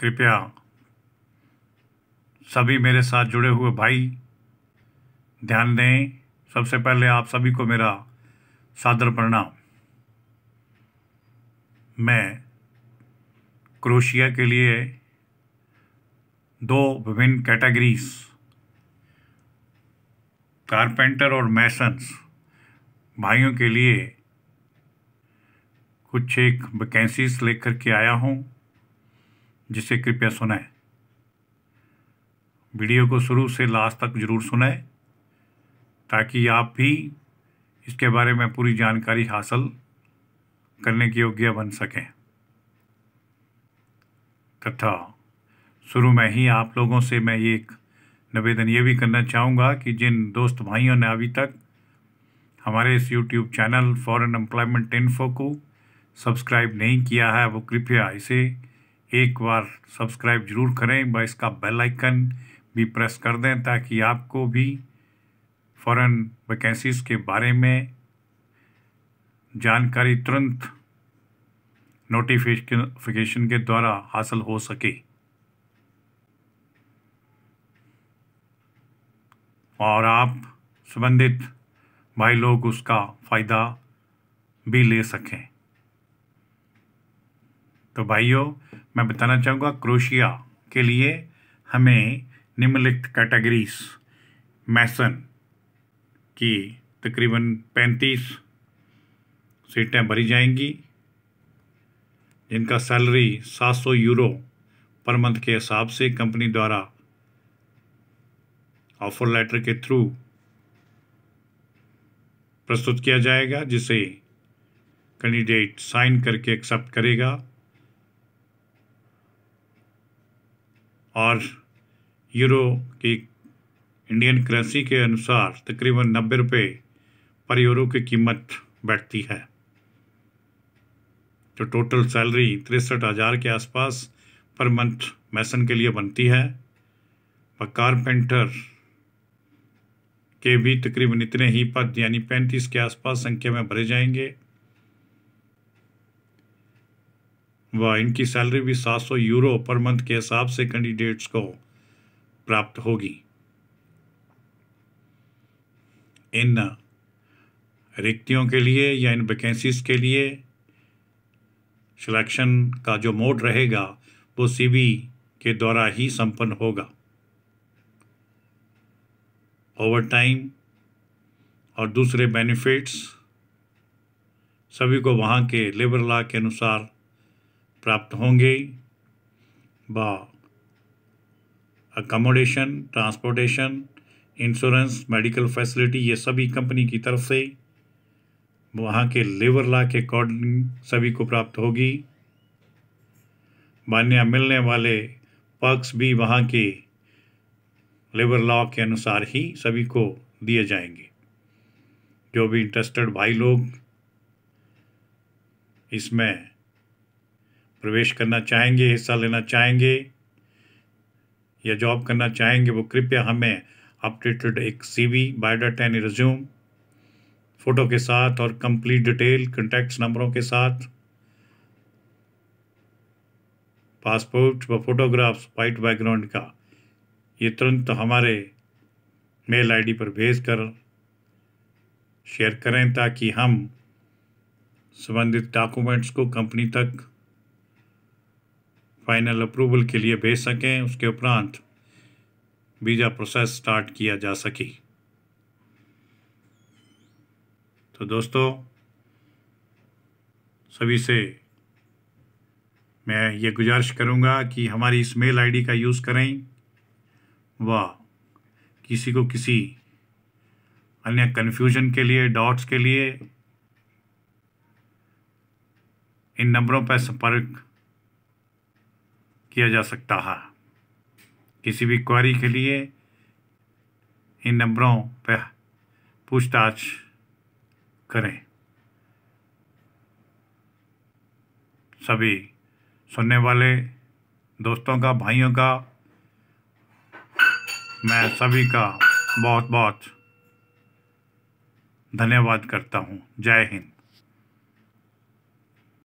कृपया सभी मेरे साथ जुड़े हुए भाई ध्यान दें सबसे पहले आप सभी को मेरा सादर प्रणाम मैं क्रोशिया के लिए दो विभिन्न कैटेगरीज कारपेंटर और मैसन्स भाइयों के लिए कुछ एक वैकेंसीज लेकर के आया हूँ जिसे कृपया सुनाए वीडियो को शुरू से लास्ट तक ज़रूर सुनाए ताकि आप भी इसके बारे में पूरी जानकारी हासिल करने के योग्य बन सकें तथा शुरू में ही आप लोगों से मैं एक निवेदन ये भी करना चाहूँगा कि जिन दोस्त भाइयों ने अभी तक हमारे इस YouTube channel foreign employment info को सब्सक्राइब नहीं किया है वो कृपया इसे एक बार सब्सक्राइब जरूर करें व इसका बेल आइकन भी प्रेस कर दें ताकि आपको भी फॉरेन वैकेंसीज के बारे में जानकारी तुरंत नोटिफिकेशन के द्वारा हासिल हो सके और आप संबंधित भाई लोग उसका फ़ायदा भी ले सकें तो भाइयों मैं बताना चाहूँगा क्रोशिया के लिए हमें निम्नलिखित कैटेगरीज मैसन की तकरीबन पैंतीस सीटें भरी जाएंगी जिनका सैलरी 700 यूरो पर मंथ के हिसाब से कंपनी द्वारा ऑफर लेटर के थ्रू प्रस्तुत किया जाएगा जिसे कैंडिडेट साइन करके एक्सेप्ट करेगा और यूरो की इंडियन करेंसी के अनुसार तकरीबन नब्बे रुपये पर यूरो की कीमत बैठती है जो तो टोटल सैलरी तिरसठ हज़ार के आसपास पर मंथ मैसन के लिए बनती है और कारपेंटर के भी तकरीबन इतने ही पद यानी पैंतीस के आसपास संख्या में भरे जाएंगे व इनकी सैलरी भी 700 यूरो पर मंथ के हिसाब से कैंडिडेट्स को प्राप्त होगी इन रिक्तियों के लिए या इन वैकेंसीज के लिए सिलेक्शन का जो मोड रहेगा वो सीबी के द्वारा ही संपन्न होगा ओवर टाइम और दूसरे बेनिफिट्स सभी को वहाँ के लेबर लॉ के अनुसार प्राप्त होंगे व accommodation transportation insurance medical facility ये सभी कंपनी की तरफ से वहाँ के लेबर लॉ के अकॉर्डिंग सभी को प्राप्त होगी मान्य मिलने वाले पक्ष भी वहाँ के लेबर लॉ के अनुसार ही सभी को दिए जाएंगे जो भी इंटरेस्टेड भाई लोग इसमें प्रवेश करना चाहेंगे हिस्सा लेना चाहेंगे या जॉब करना चाहेंगे वो कृपया हमें अपडेटेड एक CV biodata and resume photo के साथ और कंप्लीट डिटेल कॉन्टैक्ट्स नंबरों के साथ पासपोर्ट व फोटोग्राफ्स वाइट बैकग्राउंड का ये तुरंत हमारे मेल आईडी पर भेज कर शेयर करें ताकि हम संबंधित डॉक्यूमेंट्स को कंपनी तक फाइनल अप्रूवल के लिए भेज सकें उसके उपरांत वीज़ा प्रोसेस स्टार्ट किया जा सके तो दोस्तों सभी से मैं ये गुजारिश करूंगा कि हमारी इस मेल आईडी का यूज़ करें व किसी को किसी अन्य कन्फ्यूजन के लिए डॉट्स के लिए इन नंबरों पर संपर्क किया जा सकता है किसी भी क्वारी के लिए इन नंबरों पर पूछताछ करें सभी सुनने वाले दोस्तों का भाइयों का मैं सभी का बहुत बहुत धन्यवाद करता हूँ जय हिंद